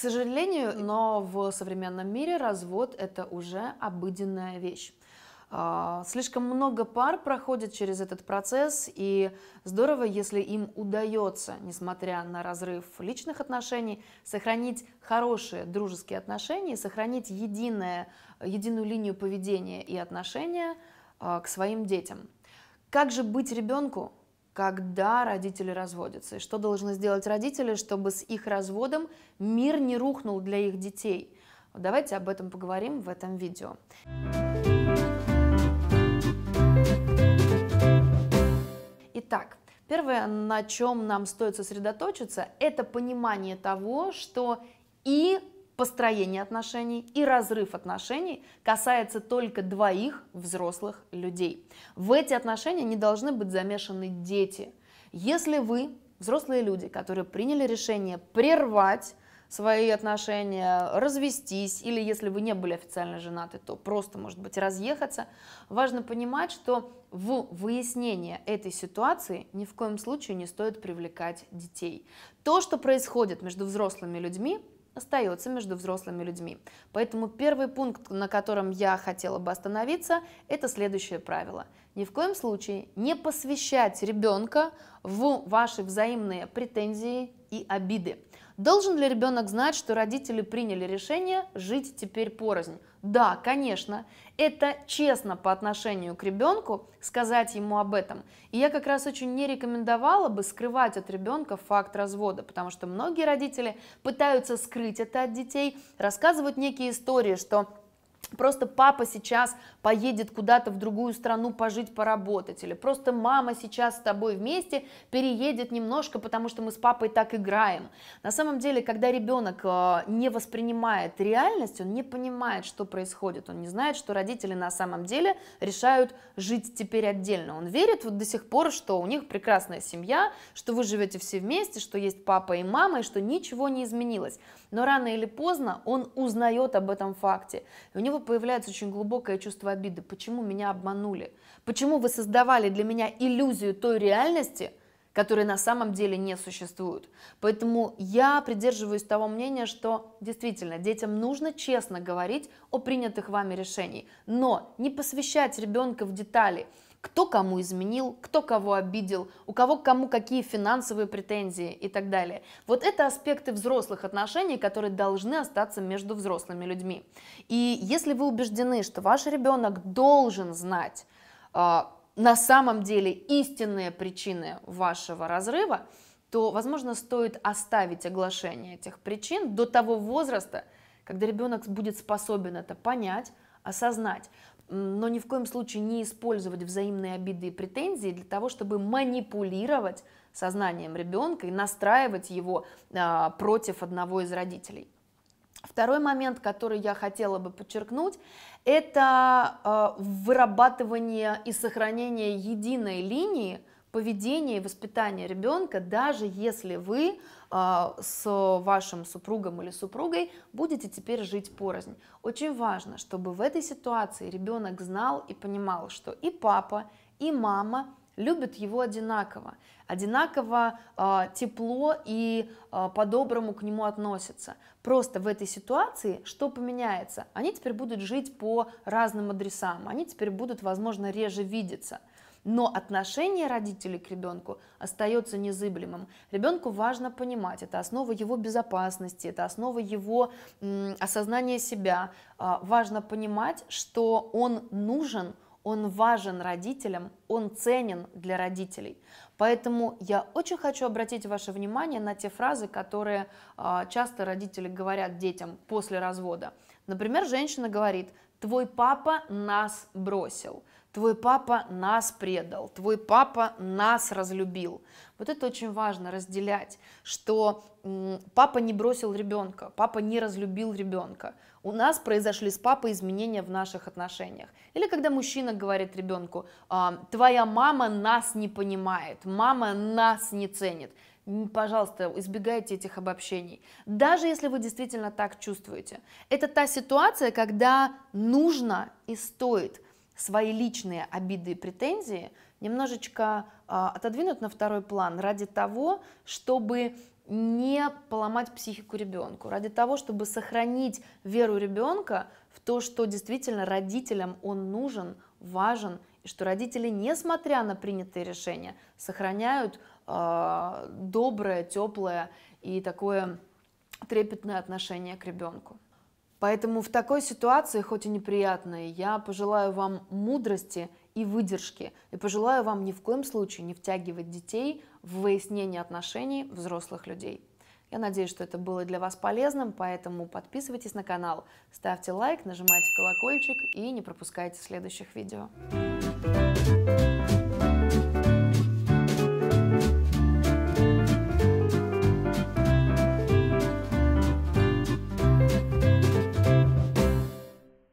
сожалению, но в современном мире развод это уже обыденная вещь. А, слишком много пар проходит через этот процесс, и здорово, если им удается, несмотря на разрыв личных отношений, сохранить хорошие дружеские отношения, сохранить единое, единую линию поведения и отношения а, к своим детям. Как же быть ребенку, когда родители разводятся, и что должны сделать родители, чтобы с их разводом мир не рухнул для их детей. Давайте об этом поговорим в этом видео. Итак, первое, на чем нам стоит сосредоточиться, это понимание того, что и построение отношений и разрыв отношений касается только двоих взрослых людей. В эти отношения не должны быть замешаны дети. Если вы, взрослые люди, которые приняли решение прервать свои отношения, развестись, или если вы не были официально женаты, то просто, может быть, разъехаться, важно понимать, что в выяснение этой ситуации ни в коем случае не стоит привлекать детей. То, что происходит между взрослыми людьми, остается между взрослыми людьми. Поэтому первый пункт, на котором я хотела бы остановиться, это следующее правило. Ни в коем случае не посвящать ребенка в ваши взаимные претензии и обиды. Должен ли ребенок знать, что родители приняли решение жить теперь порознь? Да, конечно, это честно по отношению к ребенку сказать ему об этом. И я как раз очень не рекомендовала бы скрывать от ребенка факт развода, потому что многие родители пытаются скрыть это от детей, рассказывают некие истории, что Просто папа сейчас поедет куда-то в другую страну пожить, поработать, или просто мама сейчас с тобой вместе переедет немножко, потому что мы с папой так играем. На самом деле, когда ребенок э, не воспринимает реальность, он не понимает, что происходит, он не знает, что родители на самом деле решают жить теперь отдельно. Он верит вот до сих пор, что у них прекрасная семья, что вы живете все вместе, что есть папа и мама, и что ничего не изменилось. Но рано или поздно он узнает об этом факте. И у него появляется очень глубокое чувство обиды. Почему меня обманули? Почему вы создавали для меня иллюзию той реальности, которые на самом деле не существуют. Поэтому я придерживаюсь того мнения, что действительно детям нужно честно говорить о принятых вами решениях, но не посвящать ребенка в детали, кто кому изменил, кто кого обидел, у кого кому какие финансовые претензии и так далее. Вот это аспекты взрослых отношений, которые должны остаться между взрослыми людьми. И если вы убеждены, что ваш ребенок должен знать, а, на самом деле истинные причины вашего разрыва, то, возможно, стоит оставить оглашение этих причин до того возраста, когда ребенок будет способен это понять, осознать, но ни в коем случае не использовать взаимные обиды и претензии для того, чтобы манипулировать сознанием ребенка и настраивать его а, против одного из родителей. Второй момент, который я хотела бы подчеркнуть, это э, вырабатывание и сохранение единой линии поведения и воспитания ребенка, даже если вы э, с вашим супругом или супругой будете теперь жить порознь. Очень важно, чтобы в этой ситуации ребенок знал и понимал, что и папа, и мама любят его одинаково, одинаково э, тепло и э, по-доброму к нему относятся. Просто в этой ситуации что поменяется? Они теперь будут жить по разным адресам, они теперь будут, возможно, реже видеться. Но отношение родителей к ребенку остается незыблемым. Ребенку важно понимать, это основа его безопасности, это основа его осознания себя. А, важно понимать, что он нужен, он важен родителям, он ценен для родителей. Поэтому я очень хочу обратить ваше внимание на те фразы, которые а, часто родители говорят детям после развода. Например, женщина говорит, твой папа нас бросил. Твой папа нас предал, твой папа нас разлюбил. Вот это очень важно разделять, что папа не бросил ребенка, папа не разлюбил ребенка. У нас произошли с папой изменения в наших отношениях. Или когда мужчина говорит ребенку, «А, твоя мама нас не понимает, мама нас не ценит пожалуйста, избегайте этих обобщений, даже если вы действительно так чувствуете. Это та ситуация, когда нужно и стоит свои личные обиды и претензии немножечко а, отодвинуть на второй план ради того, чтобы не поломать психику ребенку, ради того, чтобы сохранить веру ребенка в то, что действительно родителям он нужен, важен, и что родители, несмотря на принятые решения, сохраняют э, доброе, теплое и такое трепетное отношение к ребенку. Поэтому в такой ситуации, хоть и неприятной, я пожелаю вам мудрости и выдержки. И пожелаю вам ни в коем случае не втягивать детей в выяснение отношений взрослых людей. Я надеюсь, что это было для вас полезным, поэтому подписывайтесь на канал, ставьте лайк, нажимайте колокольчик и не пропускайте следующих видео.